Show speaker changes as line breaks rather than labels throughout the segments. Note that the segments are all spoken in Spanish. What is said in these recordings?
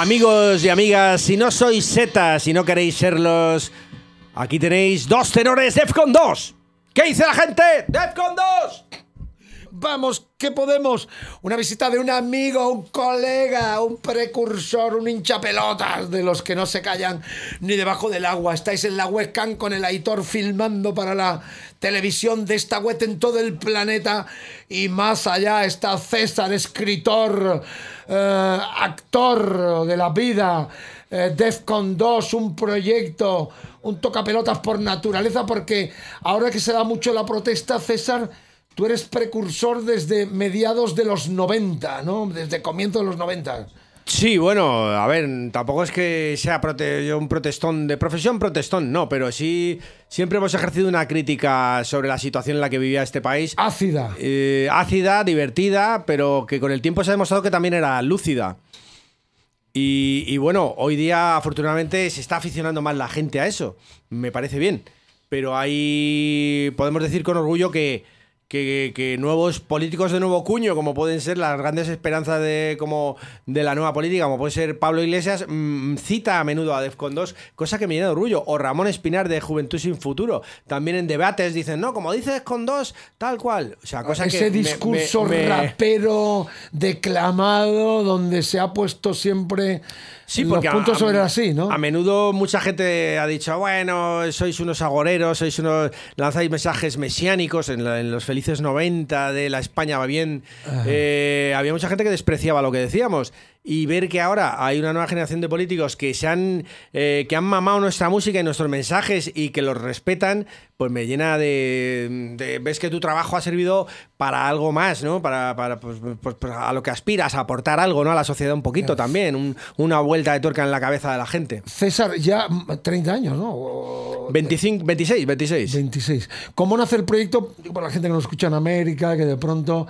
Amigos y amigas, si no sois setas si no queréis serlos, aquí tenéis dos tenores DEFCON 2. ¿Qué dice la gente?
¡DEFCON 2! Vamos, ¿qué podemos. Una visita de un amigo, un colega, un precursor, un hinchapelotas de los que no se callan ni debajo del agua. Estáis en la webcam con el Aitor filmando para la televisión de esta web en todo el planeta. Y más allá está César, escritor eh, actor de la vida, DEF eh, Defcon 2, un proyecto, un tocapelotas por naturaleza, porque ahora que se da mucho la protesta, César, tú eres precursor desde mediados de los 90, ¿no? Desde comienzo de los 90.
Sí, bueno, a ver, tampoco es que sea un protestón de profesión, protestón, no, pero sí siempre hemos ejercido una crítica sobre la situación en la que vivía este país. Ácida. Eh, ácida, divertida, pero que con el tiempo se ha demostrado que también era lúcida. y bueno, hoy día afortunadamente se está aficionando más la gente a eso, me parece bien, pero ahí podemos decir con orgullo que que, nuevos políticos de nuevo cuño, como pueden ser las grandes esperanzas de, como, de la nueva política, como puede ser Pablo Iglesias, mm, cita a menudo a DEFCON 2, cosa que me llena de orgullo, o Ramón Espinar de Juventud sin Futuro. También en debates dicen, no, como dice DEFCON
2, tal
cual. O sea, cosa Ese discurso
rapero declamado donde se ha puesto siempre Sí, porque a, sobre así, ¿no? A menudo mucha
gente ha dicho, bueno, sois unos agoreros, sois unos lanzáis mensajes mesiánicos en, los felices 90 de la España va bien. Eh, había mucha gente que despreciaba lo que decíamos y ver que ahora hay una nueva generación de políticos que se han eh, que han mamado nuestra música y nuestros mensajes y que los respetan, pues me llena de, ves que tu trabajo ha servido para algo más, ¿no? Para, pues, pues, pues, a lo que aspiras, a aportar algo, ¿no? A la sociedad un poquito también, una vuelta de tuerca en la cabeza de la gente.
César, ya 30 años, ¿no? 25, 26, 26. 26. ¿Cómo nace el proyecto? Para la gente que nos escucha en América, que de pronto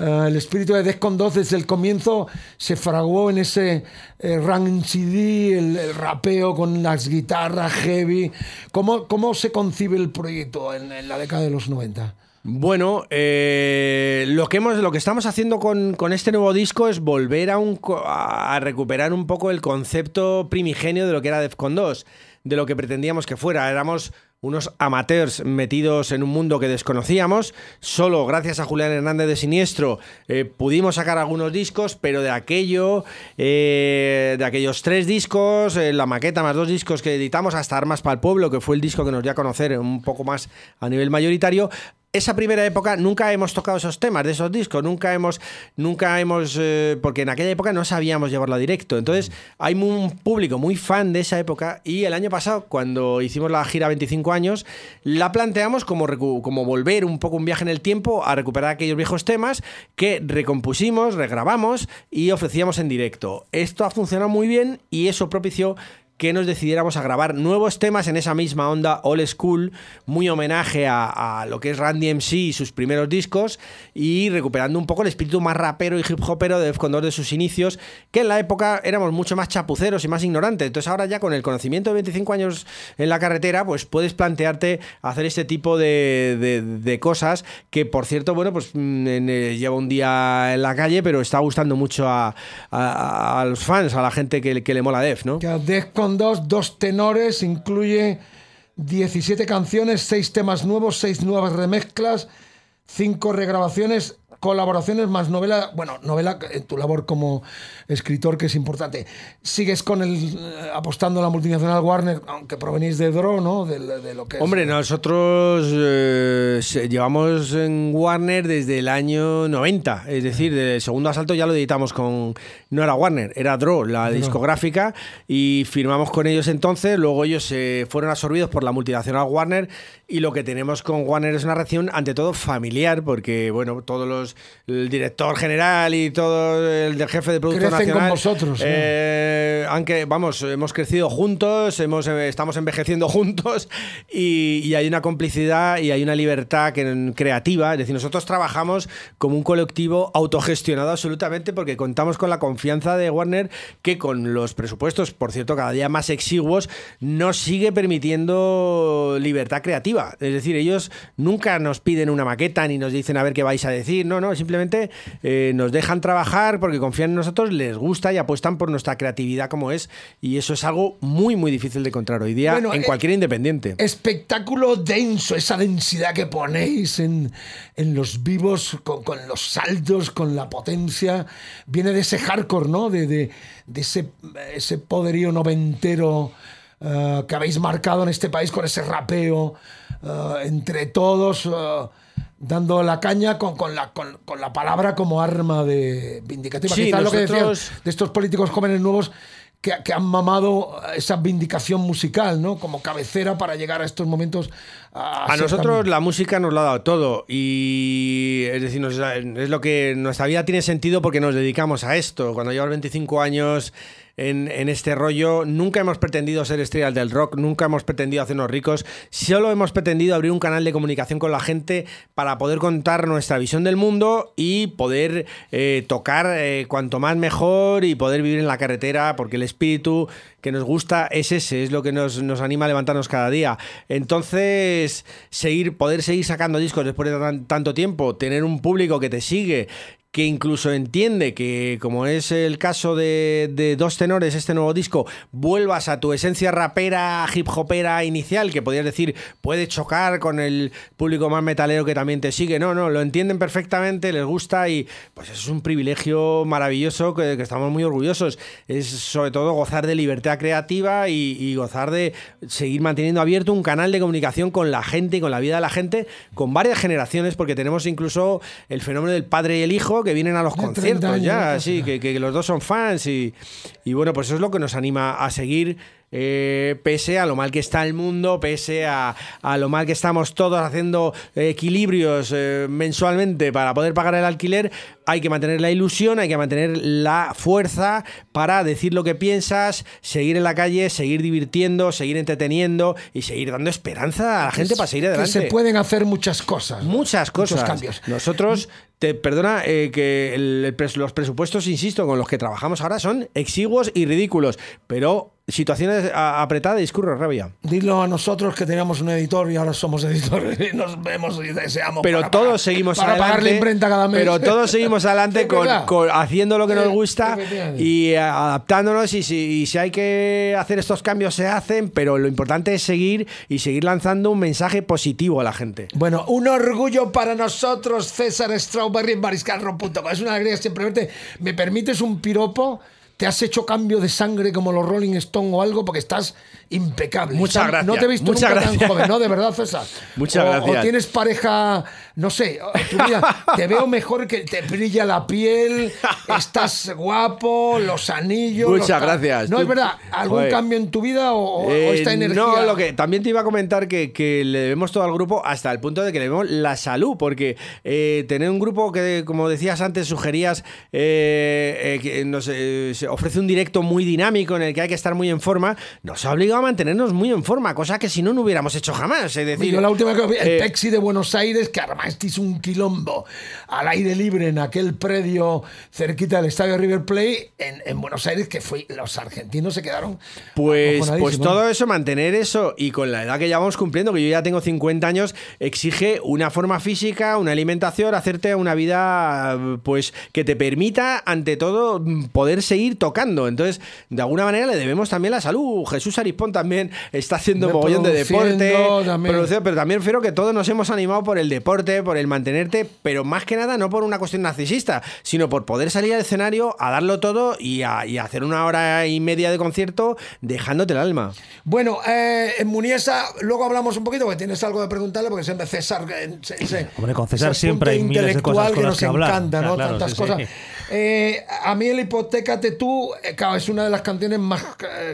eh, el espíritu de Con 2 desde el comienzo se fraguó en ese eh, run CD, el, rapeo con las guitarras heavy. ¿Cómo, cómo se concibe el proyecto en, la década de los 90?
Bueno, eh, lo, que hemos, lo que estamos haciendo con, con este nuevo disco es volver a, un, a, recuperar un poco el concepto primigenio de lo que era Defcon 2, de lo que pretendíamos que fuera. Éramos unos amateurs metidos en un mundo que desconocíamos. Solo gracias a Julián Hernández de Siniestro eh, pudimos sacar algunos discos, pero de aquello, eh, de aquellos tres discos, eh, la maqueta más dos discos que editamos hasta Armas para el Pueblo, que fue el disco que nos dio a conocer un poco más a nivel mayoritario, esa primera época nunca hemos tocado esos temas de esos discos, nunca hemos, nunca hemos, eh, porque en aquella época no sabíamos llevarlo a directo. Entonces, mm. hay un público muy fan de esa época y el año pasado, cuando hicimos la gira 25 años, la planteamos como, como volver un poco un viaje en el tiempo a recuperar aquellos viejos temas que recompusimos, regrabamos y ofrecíamos en directo. Esto ha funcionado muy bien y eso propició que nos decidiéramos a grabar nuevos temas en esa misma onda old school, muy homenaje a, lo que es Randy MC y sus primeros discos, y recuperando un poco el espíritu más rapero y hip hopero de Def Condor de sus inicios, que en la época éramos mucho más chapuceros y más ignorantes. Entonces ahora ya con el conocimiento de 25 años en la carretera, pues puedes plantearte hacer este tipo de, cosas, que por cierto, bueno, pues mm, eh, lleva un día en la calle, pero está gustando mucho a,
los fans, a la gente que, le mola Def, ¿no? dos, dos tenores, incluye 17 canciones, 6 temas nuevos, 6 nuevas remezclas, 5 regrabaciones colaboraciones más novela, bueno, novela en tu labor como escritor que es importante. Sigues con el eh, apostando a la multinacional Warner, aunque provenís de Dro, ¿no?
Hombre, nosotros eh, llevamos en Warner desde el año 90, es decir, de segundo asalto ya lo editamos con no era Warner, era Dro, la discográfica y firmamos con ellos entonces, luego ellos se fueron absorbidos por la multinacional Warner y lo que tenemos con Warner es una relación ante todo familiar porque bueno, todos los el director general y todo el, jefe de producto Crecen nacional. con vosotros. ¿eh? Eh, aunque, vamos, hemos crecido juntos, hemos, eh, estamos envejeciendo juntos y, hay una complicidad y hay una libertad que, creativa. Es decir, nosotros trabajamos como un colectivo autogestionado absolutamente porque contamos con la confianza de Warner que con los presupuestos, por cierto, cada día más exiguos, nos sigue permitiendo libertad creativa. Es decir, ellos nunca nos piden una maqueta ni nos dicen a ver qué vais a decir, ¿no? no, simplemente eh, nos dejan trabajar porque confían en nosotros, les gusta y apuestan por nuestra creatividad como es. Y eso es algo muy, muy difícil de encontrar hoy día en eh, cualquier independiente.
Espectáculo denso, esa densidad que ponéis en, los vivos, con, los saltos, con la potencia, viene de ese hardcore, ¿no? De, ese, ese poderío noventero. Eh, que habéis marcado en este país con ese rapeo entre todos dando la caña con, la, con, la palabra como arma de vindicativa. Sí, Quizás lo que de estos políticos jóvenes nuevos que, han mamado esa vindicación musical, ¿no? Como cabecera para llegar a estos momentos. A, nosotros
la música nos la ha dado todo y es decir, es lo que nuestra vida tiene sentido porque nos dedicamos a esto. Cuando llevas 25 años en, este rollo. Nunca hemos pretendido ser estrellas del rock, nunca hemos pretendido hacernos ricos, solo hemos pretendido abrir un canal de comunicación con la gente para poder contar nuestra visión del mundo y poder eh, tocar eh, cuanto más mejor y poder vivir en la carretera, porque el espíritu que nos gusta es ese, es lo que nos, nos anima a levantarnos cada día. Entonces, seguir, poder seguir sacando discos después de tanto tiempo, tener un público que te sigue que incluso entiende que, como es el caso de, dos tenores, este nuevo disco, vuelvas a tu esencia rapera, hip hopera inicial, que podrías decir puede chocar con el público más metalero que también te sigue. No, no, lo entienden perfectamente, les gusta y pues es un privilegio maravilloso que, estamos muy orgullosos. Es sobre todo gozar de libertad creativa y, y gozar de seguir manteniendo abierto un canal de comunicación con la gente y con la vida de la gente, con varias generaciones, porque tenemos incluso el fenómeno del padre y el hijo que vienen a los conciertos ya, así, que, los dos son fans y, bueno, pues eso es lo que nos anima a seguir. Eh, pese a lo mal que está el mundo, pese a, lo mal que estamos todos haciendo equilibrios eh, mensualmente para poder pagar el alquiler, hay que mantener la ilusión, hay que mantener la fuerza para decir lo que piensas, seguir en la calle, seguir divirtiendo, seguir entreteniendo y seguir dando esperanza a la gente para seguir adelante. se
pueden hacer muchas cosas. Muchas cosas. cambios.
Nosotros te, perdona eh, que los presupuestos, insisto, con los que trabajamos ahora son exiguos y ridículos, pero Situaciones apretadas y discurren
rabia. Dilo a nosotros que teníamos un editor y ahora somos editores y nos vemos y deseamos. Pero todos seguimos adelante. imprenta cada mes. Pero todos seguimos adelante con, haciendo lo que nos gusta
y eh, adaptándonos. Y si, hay que hacer estos cambios, se hacen. Pero lo importante es seguir y seguir lanzando un mensaje positivo a la gente. Bueno,
un orgullo para nosotros, César Strawberry en Es una alegría siempre ¿Me permites un piropo? te has hecho cambio de sangre como los Rolling Stone o algo porque estás impecable. Muchas gracias. No te he visto nunca tan joven, ¿no? De verdad, César. Muchas gracias. O tienes pareja no sé, te veo mejor que te brilla la piel, estás guapo, los anillos. Muchas gracias. No, es verdad, ¿algún cambio en tu vida o, eh, esta energía? No, lo que
también te iba a comentar que, que, le debemos todo al grupo hasta el punto de que le vemos la salud, porque eh, tener un grupo que, como decías antes, sugerías, eh, que nos ofrece un directo muy dinámico en el que hay que estar muy en forma, nos ha obligado a mantenernos muy
en forma, cosa que si no, no hubiéramos hecho jamás. Es decir, la última que el taxi de Buenos Aires, que arma este es un quilombo al aire libre en aquel predio cerquita del estadio River Plate en, Buenos Aires, que fue, los argentinos se quedaron.
Pues, pues todo
eso, mantener
eso y con la edad que ya vamos cumpliendo, que yo ya tengo 50 años, exige una forma física, una alimentación, hacerte una vida pues que te permita, ante todo, poder seguir tocando. Entonces, de alguna manera le debemos también la salud. Jesús Arispón también está haciendo mogollón de deporte, pero también creo que todos nos hemos animado por el deporte, por el mantenerte, pero más que nada no por una cuestión narcisista, sino por poder salir al escenario a darlo todo y hacer una hora y media de concierto dejándote el alma. Bueno, eh,
en Muniesa, luego hablamos un poquito, porque tienes algo de preguntarle, porque siempre César. Eh,
Hombre, con César siempre intelectual que nos encanta, ¿no? Tantas cosas.
Eh, a mí el Hipotecate tú, es una de las canciones más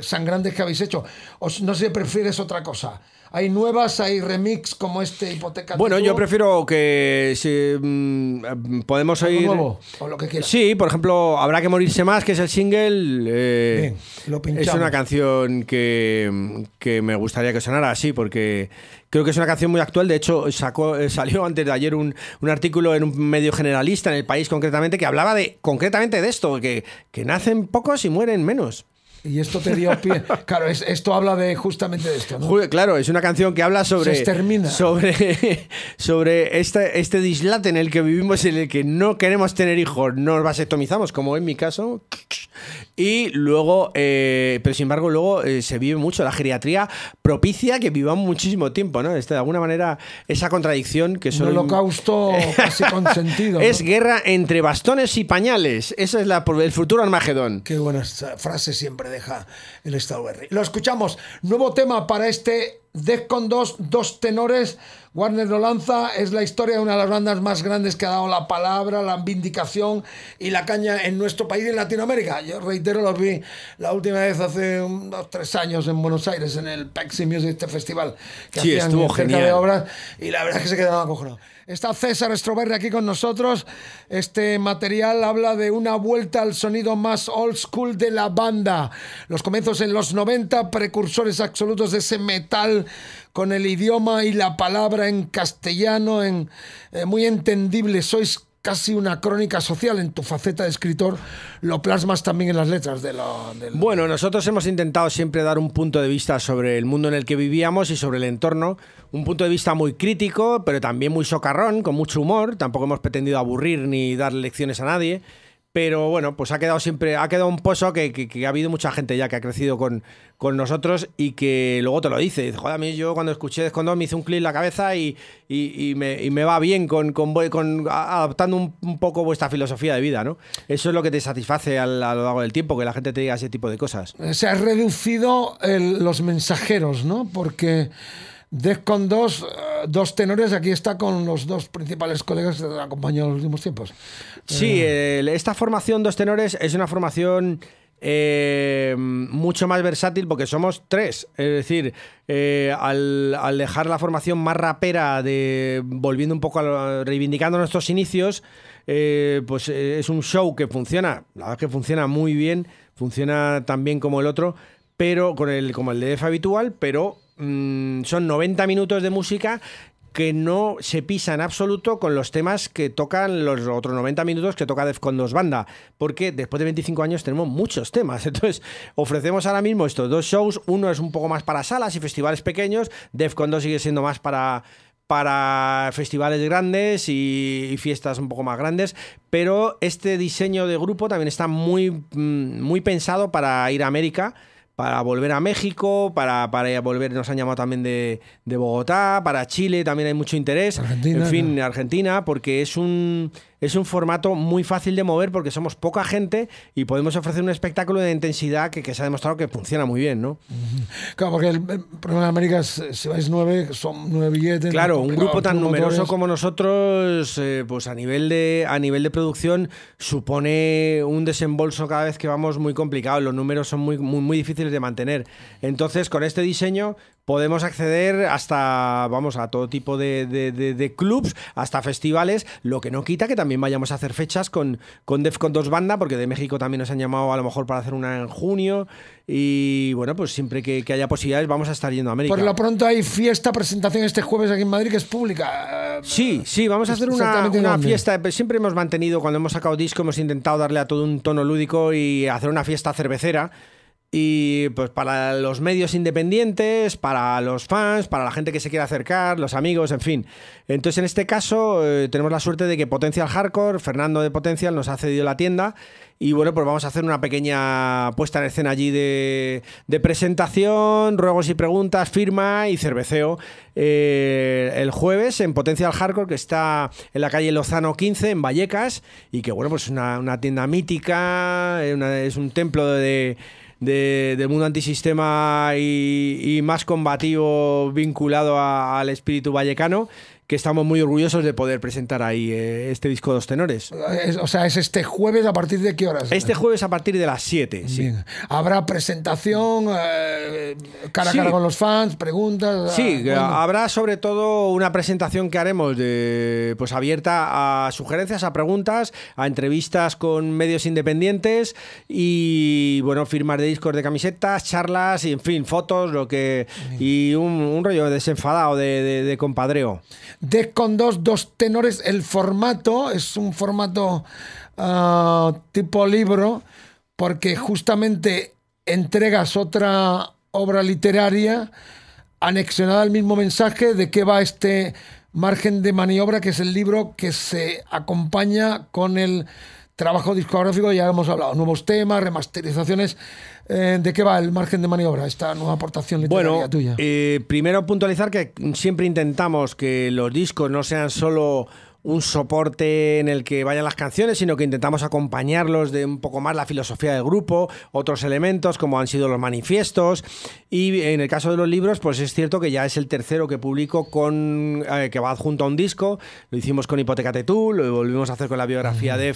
sangrantes que habéis hecho. Os, no sé si prefieres otra cosa hay nuevas, hay remix como este hipoteca. Bueno, yo
prefiero que si, mm, podemos oír. lo que Sí, por ejemplo, Habrá que morirse más, que es el single. Eh, es una canción que, me gustaría que sonara así, porque creo que es una canción muy actual. De hecho, eh, salió antes de ayer un, artículo en un medio generalista, en el país concretamente, que hablaba de concretamente de esto, que, que nacen pocos y mueren menos. Y esto te dio
pie. Claro, esto habla de justamente de esto.
Claro, es una canción que habla sobre. Se sobre, sobre este, este dislate en el que vivimos, en el que no queremos tener hijos, nos vasectomizamos, como en mi caso. Y luego, eh, pero sin embargo, luego eh, se vive mucho. La geriatría propicia que vivamos muchísimo tiempo, ¿no? Este, de alguna manera, esa contradicción que solo. Un holocausto casi consentido. Es guerra entre bastones y pañales. esa es la, el futuro
Armagedón. Qué buena frase siempre deja el Estado Berry. Lo escuchamos. Nuevo tema para este Death con dos, dos tenores. Warner lo lanza, es la historia de una de las bandas más grandes que ha dado la palabra, la vindicación y la caña en nuestro país y en Latinoamérica. Yo reitero, lo vi la última vez hace unos tres años en Buenos Aires, en el Pexi Music este Festival, que hacían estuvo de obras, y la verdad es que se quedaba acojonados. Está César Estroberri aquí con nosotros. Este material habla de una vuelta al sonido más old school de la banda. Los comienzos en los 90, precursores absolutos de ese metal con el idioma y la palabra en castellano, eh, muy entendible. Sois casi una crónica social en tu faceta de escritor, lo plasmas también en las letras de lo,
Bueno, nosotros hemos intentado siempre dar un punto de vista sobre el mundo en el que vivíamos y sobre el entorno, un punto de vista muy crítico, pero también muy socarrón, con mucho humor, tampoco hemos pretendido aburrir ni dar lecciones a nadie. Pero bueno, pues ha quedado siempre, ha quedado un pozo que, ha habido mucha gente ya que ha crecido con, con nosotros y que luego te lo dice. joder, a mí yo cuando escuché Descondón me hice un clic en la cabeza y, me, va bien con, con, adaptando un, poco vuestra filosofía de vida, ¿no? Eso es lo que te satisface a, lo largo del tiempo, que la gente te diga ese tipo de cosas.
Se ha reducido los mensajeros, ¿no? Porque... Death con dos, eh, dos tenores, aquí está con los dos principales colegas que te han acompañado los últimos tiempos. Sí, eh, esta formación dos tenores es una
formación eh, mucho más versátil porque somos tres. Es decir, al, dejar la formación más rapera, de, volviendo un poco a reivindicando nuestros inicios, pues es un show que funciona, la verdad que funciona muy bien, funciona tan bien como el otro, pero con el, como el de DF habitual, pero Mm, son 90 minutos de música que no se pisa en absoluto con los temas que tocan los otros 90 minutos que toca Defcon 2 Banda, porque después de 25 años tenemos muchos temas. Entonces, ofrecemos ahora mismo estos dos shows, uno es un poco más para salas y festivales pequeños, Defcon 2 sigue siendo más para para festivales grandes y, fiestas un poco más grandes, pero este diseño de grupo también está muy, mm, muy pensado para ir a América para volver a México, para, para volver, nos han llamado también de, Bogotá, para Chile también hay mucho interés, en fin, Argentina, porque es un es un formato muy fácil de mover porque somos poca gente y podemos ofrecer un espectáculo de intensidad que, se ha demostrado que funciona muy bien, ¿no?
Claro, porque el, problema de América es, si vais nueve, son nueve billetes. Claro, un grupo tan numeroso como
nosotros, eh, pues a nivel, de, a nivel de producción, supone un desembolso cada vez que vamos muy complicado. Los números son muy, muy difíciles de mantener. Entonces, con este diseño podemos acceder hasta, vamos, a todo tipo de, de, clubs, hasta festivales, lo que no quita que también vayamos a hacer fechas con, con dos 2 Banda, porque de México también nos han llamado a lo mejor para hacer una en junio. Y bueno, pues siempre que, haya posibilidades vamos a estar yendo a América. Por lo
pronto hay fiesta, presentación este jueves aquí en Madrid que es pública.
Sí, sí, vamos a hacer una, una fiesta. Siempre hemos mantenido, cuando hemos sacado disco, hemos intentado darle a todo un tono lúdico y hacer una fiesta cervecera. Y pues para los medios independientes, para los fans, para la gente que se quiera acercar, los amigos, en fin. Entonces en este caso eh, tenemos la suerte de que Potencial Hardcore, Fernando de Potencial, nos ha cedido la tienda y bueno, pues vamos a hacer una pequeña puesta en escena allí de, presentación, ruegos y preguntas, firma y cerveceo eh, el jueves en Potencial Hardcore que está en la calle Lozano 15 en Vallecas y que bueno, pues es una, tienda mítica, eh, es un templo de de, del mundo antisistema y, más combativo vinculado al espíritu vallecano que estamos muy orgullosos de poder presentar ahí eh, este disco de los tenores.
o sea, es este jueves a partir de qué horas? Este jueves a partir de las 7. Sí. Habrá presentación, eh, cara a cara con los fans, preguntas. Sí, ah, eh,
habrá sobre todo una presentación que haremos de, pues abierta a sugerencias, a preguntas, a entrevistas con medios independientes y bueno, firmas de discos de camisetas, charlas y en fin, fotos, lo que.
y un, rollo desenfadado de compadreo. Descondos, con dos, dos tenores. El formato es un formato ah, tipo libro, porque justamente entregas otra obra literaria anexionada al mismo mensaje de qué va este margen de maniobra, que es el libro que se acompaña con el trabajo discográfico, ya hemos hablado, nuevos temas, remasterizaciones. Eh, ¿De qué va el margen de maniobra, esta nueva aportación literaria tuya?
Eh, primero puntualizar que siempre intentamos que los discos no sean solo un soporte en el que vayan las canciones, sino que intentamos acompañarlos de un poco más la filosofía del grupo, otros elementos como han sido los manifiestos y en el caso de los libros, pues es cierto que ya es el tercero que publico con eh, que va junto a un disco, lo hicimos con Hipoteca Tetú, lo volvimos a hacer con la biografía de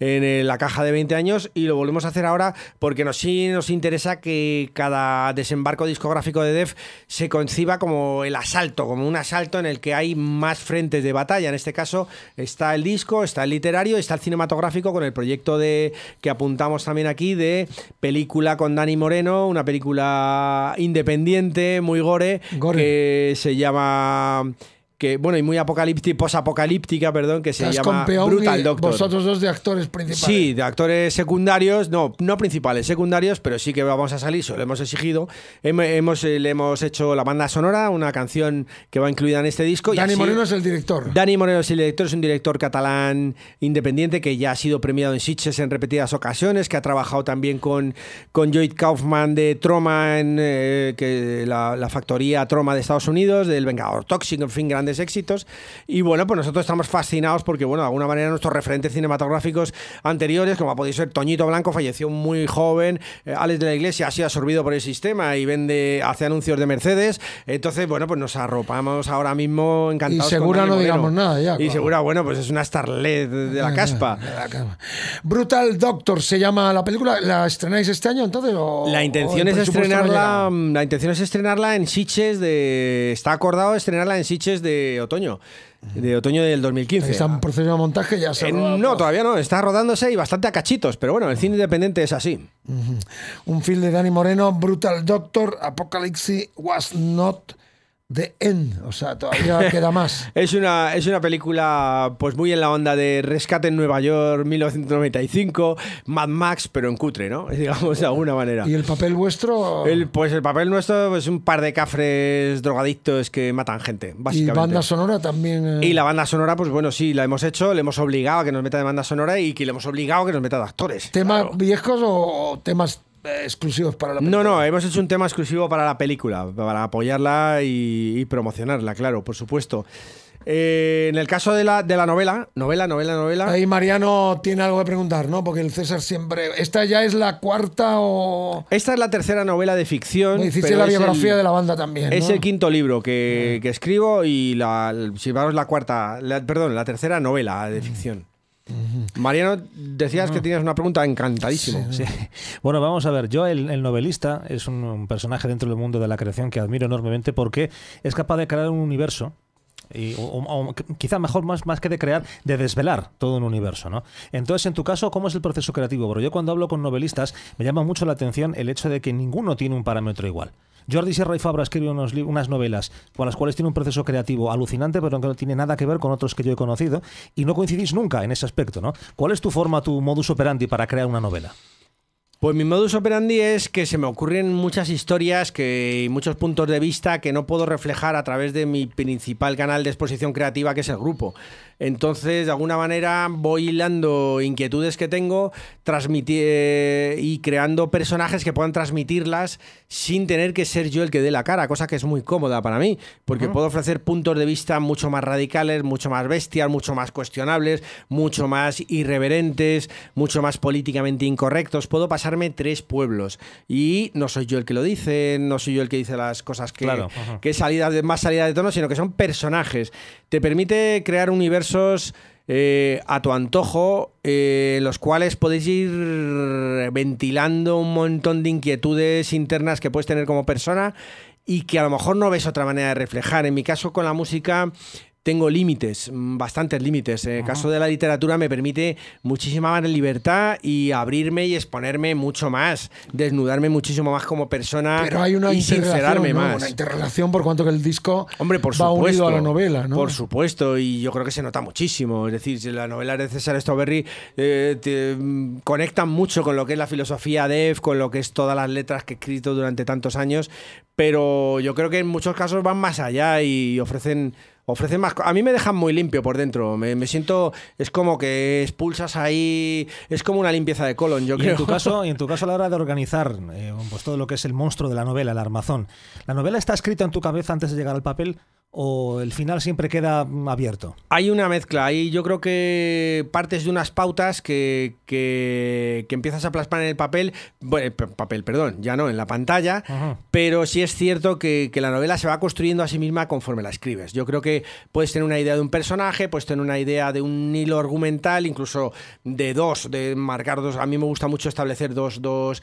en eh, la caja de 20 años y lo volvemos a hacer ahora porque nos, sí nos interesa que cada desembarco discográfico de Def se conciba como el asalto, como un asalto en el que hay más frentes de batalla. En este caso está el disco, está el literario, está el cinematográfico con el proyecto de que apuntamos también aquí de película con Dani Moreno, una película independiente, muy gore. que se llama que bueno y muy apocalíptica, posapocalíptica, perdón, que se llama Brutal Doctor. Vosotros
dos de actores principales.
Sí, de actores secundarios, no, no principales, secundarios, pero sí que vamos a salir, se lo hemos exigido. Hemos, eh, le hemos hecho la banda sonora, una canción que va incluida en este disco. Dani Moreno
es el director.
Dani Moreno es el director, es un director catalán independiente que ya ha sido premiado en Sitges en repetidas ocasiones, que ha trabajado también con, con Lloyd Kaufman de Troma, en eh, que la, factoría Troma de Estados Unidos, del Vengador Toxic en fin, grandes éxitos. Y bueno, pues nosotros estamos fascinados porque, bueno, de alguna manera nuestros referentes cinematográficos anteriores, como ha podido ser Toñito Blanco, falleció muy joven, eh, Alex de la Iglesia ha sido absorbido por el sistema y vende, hace anuncios de Mercedes. Entonces, bueno, pues nos arropamos ahora mismo encantados. Y segura no digamos nada ya. Y segura, bueno, pues es una starlet ah, de la caspa. Brutal Doctor se llama la película.
¿La estrenáis este año entonces? la intención es estrenarla.
Mm, la intención es estrenarla en Siches de. Está acordado estrenarla en Siches de otoño, de otoño del 2015. ¿Está en
proceso de montaje ya
eh, No, todavía no, está rodándose y bastante a cachitos, pero bueno, el cine independiente es así.
Un film de Dani Moreno, Brutal Doctor, Apocalypse Was Not The End, o sea, todavía queda más.
es, una, es una película pues muy en la onda de Rescate en Nueva York 1995, Mad Max, pero en cutre, ¿no? Digamos de alguna manera. ¿Y
el papel vuestro? El,
pues el papel nuestro es pues, un par de cafres drogadictos que matan gente, básicamente. ¿Y banda
sonora también? Eh? Y la
banda sonora, pues bueno, sí, la hemos hecho, le hemos obligado a que nos meta de banda sonora y que le hemos obligado a que nos meta de
actores. ¿Temas viejos
o temas exclusivos para la No, no, hemos hecho un tema exclusivo para la película, para apoyarla y, promocionarla, claro, por supuesto. Eh, en el caso de la, de la novela, novela, novela, novela. Ahí
Mariano tiene algo que preguntar, ¿no? Porque el César siempre. ¿Esta ya es la cuarta o.? Esta es la
tercera novela de
ficción. hiciste la biografía de la banda también. Es el
quinto libro que, escribo y la, si vamos, la cuarta. perdón, la tercera novela de ficción. Mariano, decías que ah. tienes una pregunta encantadísimo.
Bueno, vamos a ver. Yo, el, novelista, es un, un, personaje dentro del mundo de la creación que admiro enormemente porque es capaz de crear un universo y, o, quizá mejor más, que de crear, de desvelar todo un universo. ¿no? Entonces, en tu caso, ¿cómo es el proceso creativo? Porque yo cuando hablo con novelistas me llama mucho la atención el hecho de que ninguno tiene un parámetro igual. Jordi Sierra y Fabra escribe unos unas novelas con las cuales tiene un proceso creativo alucinante, pero que no tiene nada que ver con otros que yo he conocido, y no coincidís nunca en ese aspecto. ¿no? ¿Cuál es tu forma, tu modus operandi para crear una novela?
Pues mi modus operandi es que se me ocurren muchas historias que, y muchos puntos de vista que no puedo reflejar a través de mi principal canal de exposición creativa, que es el grupo. Entonces, de alguna manera, voy hilando inquietudes que tengo transmitir, eh, y creando personajes que puedan transmitirlas sin tener que ser yo el que dé la cara, cosa que es muy cómoda para mí, porque puedo ofrecer puntos de vista mucho más radicales, mucho más bestias, mucho más cuestionables, mucho más irreverentes, mucho más políticamente incorrectos. Puedo pasarme tres pueblos y no soy yo el que lo dice, no soy yo el que dice las cosas que, que salida de, más salida de tono, sino que son personajes. Te permite crear un universo eh, a tu antojo, eh, los cuales podéis ir ventilando un montón de inquietudes internas que puedes tener como persona y que a lo mejor no ves otra manera de reflejar. En mi caso con la música tengo límites, mm, bastantes límites. el caso de la literatura me permite muchísima más libertad y abrirme y exponerme mucho más, desnudarme muchísimo más como persona y sincerarme más. Una interrelación
por cuanto que el disco Hombre, por va unido a la novela, ¿no? Por
supuesto, y yo creo que se nota muchísimo. Es decir, las novelas de César Strawberry eh, mm, conectan mucho con lo que es la filosofía de con lo que es todas las letras que he escrito durante tantos años, pero yo creo que en muchos casos van más allá y ofrecen ofrece más. A mí me dejan muy limpio por dentro. Me, siento. Es como que expulsas ahí. Es como una limpieza de colon, yo creo. En tu caso, y
en tu caso, a la hora de organizar eh, pues todo lo que es el monstruo de la novela, el armazón. ¿La novela está escrita en tu cabeza antes de llegar al papel? o el final siempre queda mm, abierto?
Hay una mezcla, hay yo creo que partes de unas pautas que, empiezas a plasmar en el papel, bueno, eh, papel, perdón, ya no, en la pantalla, pero sí es cierto que, la novela se va construyendo a sí misma conforme la escribes. Yo creo que puedes tener una idea de un personaje, puedes tener una idea de un hilo argumental, incluso de dos, de marcar dos. A mí me gusta mucho establecer dos,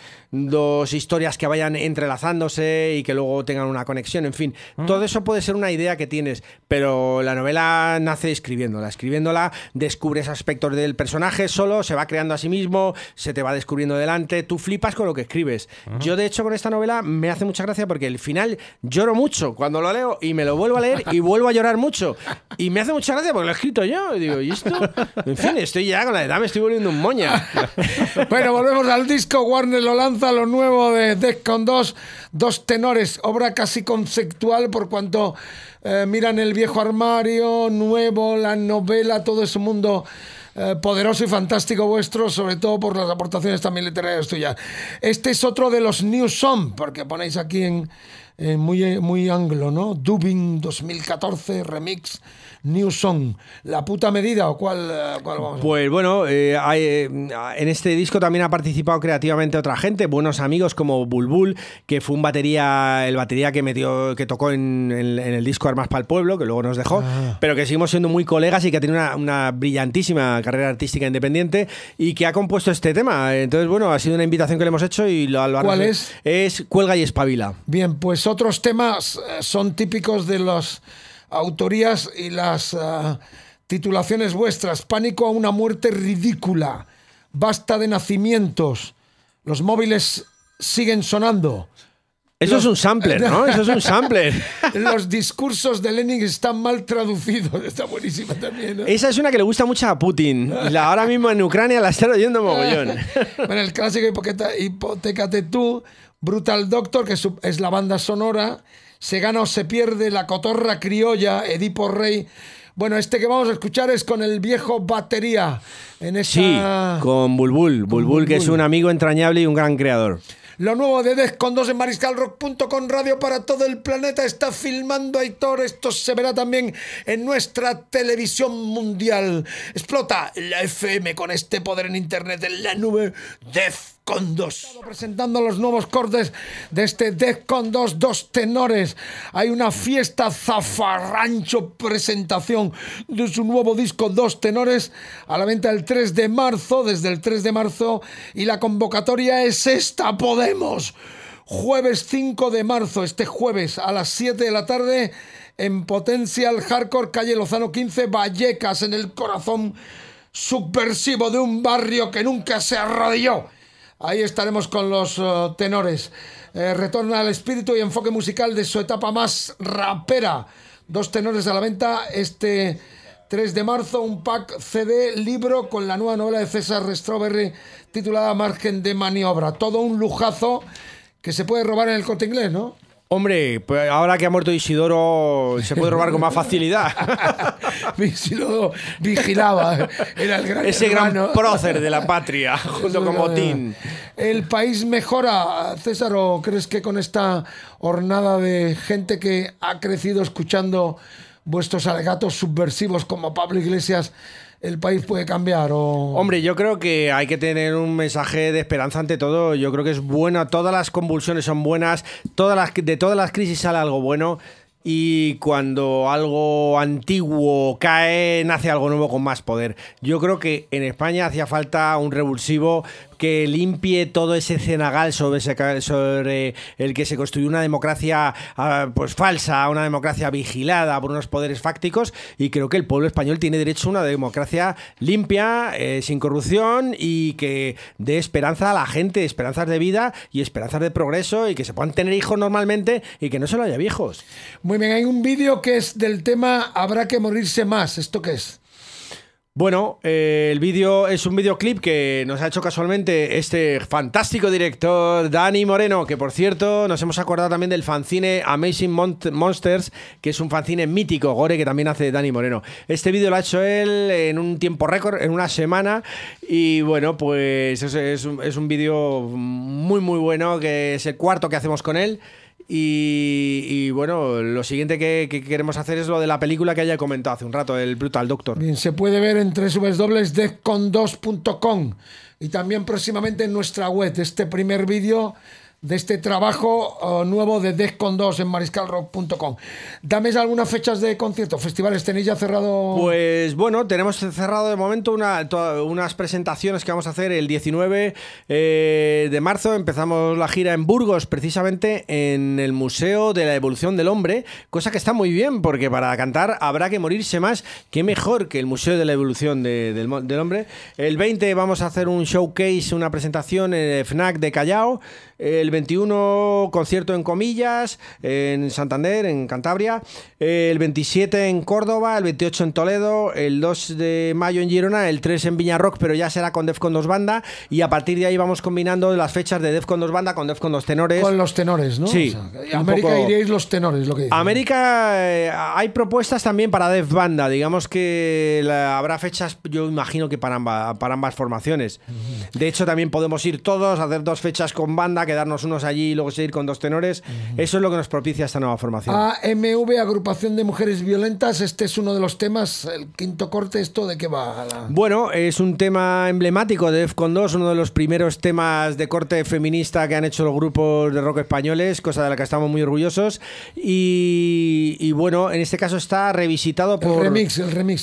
historias que vayan entrelazándose y que luego tengan una conexión, en fin. Todo eso puede ser una idea que tienes, pero la novela nace escribiéndola. Escribiéndola, descubres aspectos del personaje solo, se va creando a sí mismo, se te va descubriendo delante, tú flipas con lo que escribes. Yo, de hecho, con esta novela me hace mucha gracia porque el final lloro mucho cuando lo leo y me lo vuelvo a leer y vuelvo a llorar mucho. Y me hace mucha gracia porque lo he escrito yo. Y digo, ¿y esto? En fin, estoy ya con la edad, me estoy volviendo un moña.
bueno, volvemos al disco. Warner lo lanza, lo nuevo de Death con 2, dos tenores, obra casi conceptual por cuanto eh, miran el viejo armario, nuevo, la novela, todo ese mundo eh, poderoso y fantástico vuestro, sobre todo por las aportaciones también literarias tuyas. Este es otro de los New Song, porque ponéis aquí en, muy, muy anglo, ¿no? Dubin 2014, remix New Song. ¿La puta medida o cuál, eh, vamos
Pues bueno, eh, hay, eh, en este disco también ha participado creativamente otra gente, buenos amigos como Bulbul, que fue un batería, el batería que metió, que tocó en, el disco Armas para el Pueblo, que luego nos dejó, ah. pero que seguimos siendo muy colegas y que ha tenido una, brillantísima carrera artística independiente y que ha compuesto este tema. Entonces, bueno, ha sido una invitación que le hemos hecho y lo, lo ¿Cuál es? Es Cuelga y Espabila.
Bien, pues otros temas son típicos de los autorías y las ah, titulaciones vuestras. Pánico a una muerte ridícula. Basta de nacimientos. Los móviles siguen sonando. Eso es un sampler, ¿no? Eso es un sampler. Los discursos de Lenin están mal traducidos. Está buenísima también. Esa es una que le gusta
mucho a Putin. La ahora mismo en Ucrania la están oyendo mogollón.
bueno, el clásico hipoteca, Hipotecate tú, Brutal Doctor, que es la banda sonora se gana o se pierde la cotorra criolla, Edipo Rey. Bueno, este que vamos a escuchar es con el viejo batería. En Sí,
con Bulbul. Bulbul, que es un amigo entrañable y un gran creador.
Lo nuevo de Death con 2 en mariscalrock.com radio para todo el planeta. Está filmando Aitor. Esto se verá también en nuestra televisión mundial. Explota la FM con este poder en internet, en la nube. Death con Presentando los nuevos cortes de este Death Con 2, dos tenores. Hay una fiesta zafarrancho presentación de su nuevo disco Dos tenores a la venta el 3 de marzo, desde el 3 de marzo, y la convocatoria es esta, Podemos. Jueves 5 de marzo, este jueves a las 7 de la tarde, en Potencial Hardcore, calle Lozano 15, Vallecas, en el corazón subversivo de un barrio que nunca se arrodilló Ahí estaremos con los eh, tenores. Eh, retorna al espíritu y enfoque musical de su etapa más rapera. Dos tenores a la venta este 3 de marzo, un pack CD libro con la nueva novela de César Strawberry titulada Margen de Maniobra. Todo un lujazo que se puede robar en el corte inglés, ¿no? Hombre, pues ahora que ha muerto
Isidoro se puede robar con más facilidad.
Isidoro vigilaba, era el gran Ese gran prócer de la patria, junto con Botín. ¿El país mejora, César, crees que con esta hornada de gente que ha crecido escuchando vuestros alegatos subversivos como Pablo Iglesias el país puede cambiar? O...
Hombre, yo creo que hay que tener un mensaje de esperanza ante todo. Yo creo que es bueno, todas las convulsiones son buenas, todas las, de todas las crisis sale algo bueno. Y cuando algo antiguo cae, nace algo nuevo con más poder. Yo creo que en España hacía falta un revulsivo que limpie todo ese cenagal sobre, el que se construyó una democracia ah, pues falsa, una democracia vigilada por unos poderes fácticos y creo que el pueblo español tiene derecho a una democracia limpia, eh, sin corrupción y que dé esperanza a la gente, esperanzas de vida y esperanzas de progreso y que se puedan tener hijos normalmente y que no solo haya viejos.
Muy bien, hay un vídeo que es del tema Habrá que morirse más. ¿Esto qué es?
Bueno, eh, el vídeo es un videoclip que nos ha hecho casualmente este fantástico director Dani Moreno, que por cierto nos hemos acordado también del fanzine Amazing Monsters, que es un fanzine mítico, Gore, que también hace Dani Moreno. Este vídeo lo ha hecho él en un tiempo récord, en una semana, y bueno, pues es, un, es un vídeo muy muy bueno, que es el cuarto que hacemos con él. Y, bueno, lo siguiente que, queremos hacer es lo de la película que haya comentado hace un rato, el Brutal Doctor.
Bien, se puede ver en www.descon2.com y también próximamente en nuestra web. Este primer vídeo de este trabajo eh, nuevo de con 2 en mariscalrock.com. ¿Dames algunas fechas de conciertos, festivales? ¿Tenéis ya cerrado? Pues bueno, tenemos cerrado
de momento unas presentaciones que vamos a hacer el 19 eh, de marzo. Empezamos la gira en Burgos, precisamente en el Museo de la Evolución del Hombre, cosa que está muy bien porque para cantar habrá que morirse más. que mejor que el Museo de la Evolución del, del Hombre? El 20 vamos a hacer un showcase, una presentación en FNAC de Callao el 21 concierto en Comillas, en Santander, en Cantabria, el 27 en Córdoba, el 28 en Toledo, el 2 de mayo en Girona, el 3 en Rock pero ya será con Def con dos Banda y a partir de ahí vamos combinando las fechas de Def con dos Banda con con dos Tenores. Con
los tenores, ¿no? Sí. América los tenores, lo que
América eh, hay propuestas también para Def Banda, digamos que habrá fechas, yo imagino que para ambas, para ambas formaciones. De hecho también podemos ir todos, a hacer dos fechas con banda quedarnos unos allí y luego seguir con dos tenores. Eso es lo que nos propicia esta nueva formación.
AMV, Agrupación de Mujeres Violentas, este es uno de los temas, el quinto corte, ¿esto de qué va? La...
Bueno, es un tema emblemático de con 2, uno de los primeros temas de corte feminista que han hecho los grupos de rock españoles, cosa de la que estamos muy orgullosos. Y y, bueno, en este caso está revisitado por.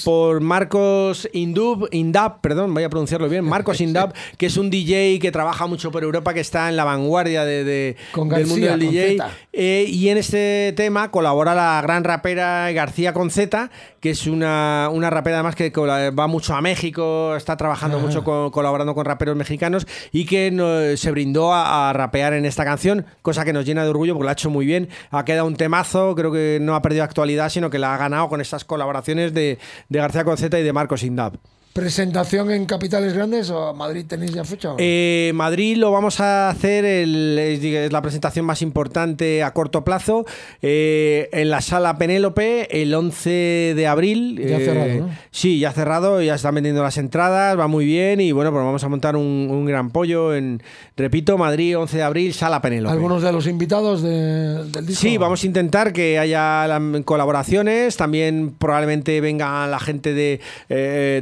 Por Marcos Indub, Indab, perdón, voy a pronunciarlo bien. Marcos Indab, que es un DJ que trabaja mucho por Europa, que está en la vanguardia de, del mundo del DJ. Eh, y en este tema colabora la gran rapera García Conceta, que es una, rapera además que va mucho a México, está trabajando mucho colaborando con raperos mexicanos y que se brindó a, a rapear en esta canción, cosa que nos llena de orgullo porque lo ha hecho muy bien. Ha quedado un temazo, creo que no ha perdido actualidad, sino que la ha ganado con estas colaboraciones de, de García Conceta y de Marcos Indab.
¿Presentación en capitales grandes o Madrid tenéis ya fecha?
Eh, Madrid lo vamos a hacer, es la presentación más importante a corto plazo, eh, en la sala Penélope el 11 de abril. Ya eh, cerrado, Sí, ya cerrado, ya están vendiendo las entradas, va muy bien y bueno, pues vamos a montar un, gran pollo en, repito, Madrid 11 de abril, sala Penélope. ¿Algunos
de los invitados de,
del disco? Sí, vamos a intentar que haya colaboraciones, también probablemente venga la gente de, de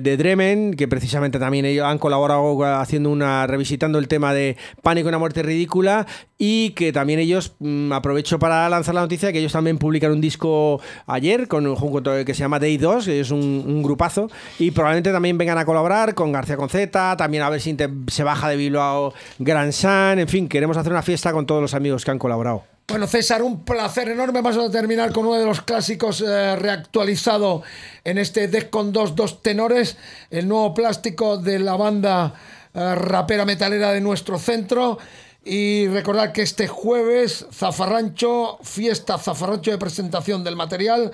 que precisamente también ellos han colaborado haciendo una revisitando el tema de Pánico y una muerte ridícula y que también ellos mm, aprovecho para lanzar la noticia que ellos también publicaron un disco ayer con un grupo que se llama Day 2, que es un, grupazo y probablemente también vengan a colaborar con García Conceta, también a ver si se baja de Bilbao Gran San, en fin, queremos hacer una fiesta con todos los amigos que han colaborado.
Bueno, César, un placer enorme. Vamos a terminar con uno de los clásicos eh, reactualizado en este Descon 2, dos tenores, el nuevo plástico de la banda eh, rapera metalera de nuestro centro. Y recordar que este jueves, Zafarrancho, fiesta Zafarrancho de presentación del material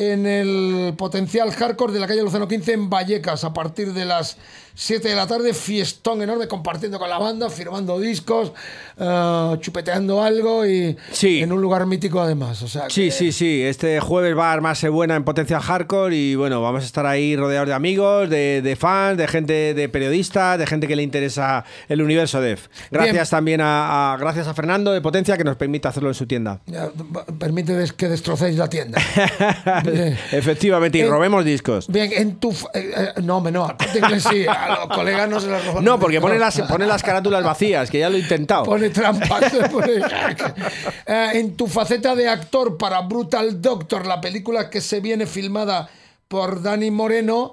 en el potencial hardcore de la calle Lozano 15 en Vallecas a partir de las 7 de la tarde. Fiestón enorme compartiendo con la banda, firmando discos, eh, chupeteando algo y en un lugar mítico además. O sea sí, sí,
sí. Este jueves va a armarse buena en potencial hardcore y bueno, vamos a estar ahí rodeados de amigos, de, fans, de gente, de periodistas, de gente que le interesa el universo DEF. Gracias también a, gracias a Fernando de Potencia que nos permite hacerlo en su tienda.
Permite que destrocéis la tienda.
Efectivamente, y eh, robemos discos.
Bien, en tu. Eh, eh, no no, a los colegas no se
los No, porque pone las, carátulas vacías, que ya lo he intentado. Pone trampas.
en tu faceta de actor para Brutal Doctor, la película que se viene filmada por Dani Moreno.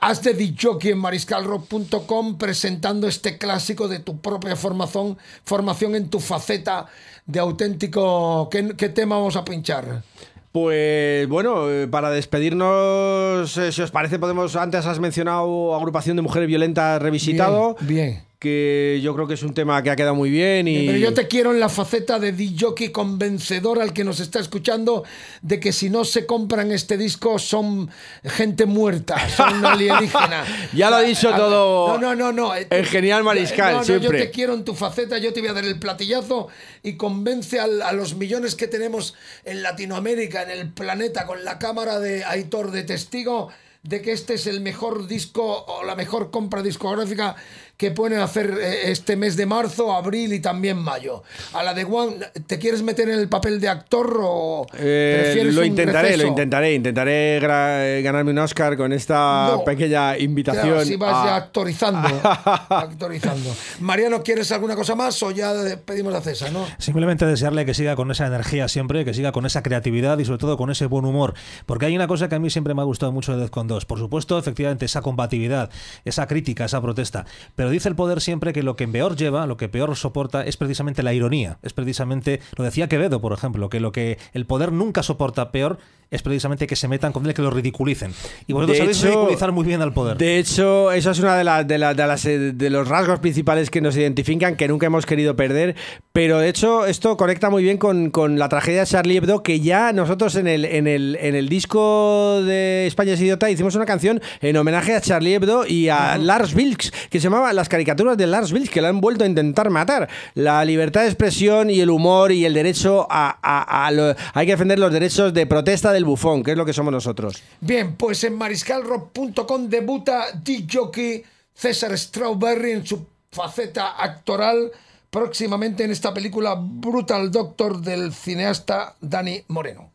Has de dicho en mariscalrock.com presentando este clásico de tu propia formación, formación en tu faceta de auténtico. ¿Qué, qué tema vamos a pinchar?
Pues bueno, eh, para despedirnos, eh, si os parece, podemos. Antes has mencionado Agrupación de Mujeres Violentas
Revisitado. Bien. bien que yo creo que es un tema que ha quedado muy bien. Y... Pero yo te quiero en la faceta de DJ convencedor al que nos está escuchando de que si no se compran este disco son gente muerta, son alienígena. ya lo ha dicho todo. no, no, no, no. Eh, el genial mariscal, eh, no, no, Yo te quiero en tu faceta, yo te voy a dar el platillazo y convence a los millones que tenemos en Latinoamérica, en el planeta, con la cámara de Aitor de testigo de que este es el mejor disco o la mejor compra discográfica que pueden hacer eh, este mes de marzo, abril y también mayo. A la de Juan, ¿te quieres meter en el papel de actor o eh, lo intentaré, lo
intentaré, intentaré eh, ganarme un Oscar con esta pequeña invitación.
Claro, si vas
actorizando, Mariano, ¿quieres alguna cosa más o ya pedimos a César, no?
Simplemente desearle que siga con esa energía siempre, que siga con esa creatividad y sobre todo con ese buen humor, porque hay una cosa que a mí siempre me ha gustado mucho de Death con 2, por supuesto, efectivamente esa combatividad, esa crítica, esa protesta, pero dice el poder siempre que lo que peor lleva, lo que peor soporta, es precisamente la ironía. Es precisamente, lo decía Quevedo, por ejemplo, que lo que el poder nunca soporta peor es precisamente que se metan con él, que lo ridiculicen. Y vosotros de sabéis hecho, ridiculizar muy bien al poder. De
hecho, eso es uno de, las, eh, de los rasgos principales que nos identifican, que nunca hemos querido perder. Pero de hecho, esto conecta muy bien con, la tragedia de Charlie Hebdo, que ya nosotros en el, en el, en el disco de España es Idiota hicimos una canción en homenaje a Charlie Hebdo y a Lars Vilks, que se llamaba las caricaturas de Lars Vilch que la han vuelto a intentar matar. La libertad de expresión y el humor y el derecho a... hay que defender los derechos de protesta del bufón, que es lo que somos nosotros.
Bien, pues en mariscalrock.com debuta Jockey César Strawberry en su faceta actoral próximamente en esta película Brutal Doctor del cineasta Dani
Moreno.